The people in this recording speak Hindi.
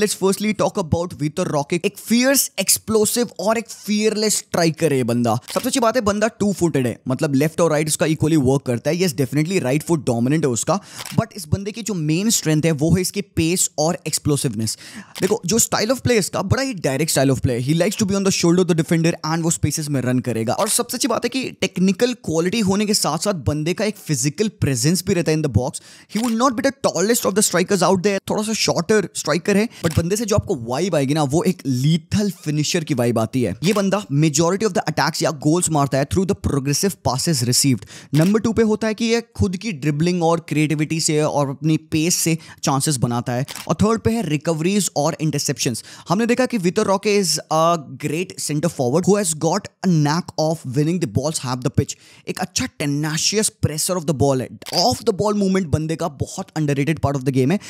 let's firstly talk about Vitor Roque एक फियर्स एक्सप्लोसिव और एक फियरलेस स्ट्राइकर है बंदा सबसे अच्छी बात है बंदा टू फुटेड है मतलब लेफ्ट और राइट उसका इक्वली वर्क करता है yes definitely right foot dominant है उसका बट इस बंदे की जो मेन स्ट्रेंथ है वो है इसकी पेस और एक्सप्लोसिवनेस देखो जो स्टाइल ऑफ प्ले इसका बड़ा ही direct style of play he likes to be on the shoulder of the defender and वो स्पेसिस में रन करेगा और सबसे अच्छी बात है कि टेक्निकल क्वालिटी होने के साथ साथ बंदे का एक फिजिकल प्रेजेंस भी रहता है in the box he would not be the tallest of the strikers out there थोड़ा सा शॉर्टर स्ट्राइकर है बट बंदे से जो आपको वाइब आएगी ना वो एक लीथल फिनिशर की वाइब आती है ये बंदा मेजोरिटी ऑफ द अटैक्स या गोल्स मारता है through the progressive passes received number two पे होता है कि ये खुद की ड्रिबलिंग और क्रिएटिविटी से और अपनी पेस से चांसेस बनाता है और थर्ड पे है रिकवरीज और इंटरसेप्शन हमने देखा कि Vitor Roque is a great centre forward who has got a knack of winning the balls have the pitch एक अच्छा tenacious pressure off the ball है ऑफ द बॉल मूवमेंट बंदे का बहुत under part of the game है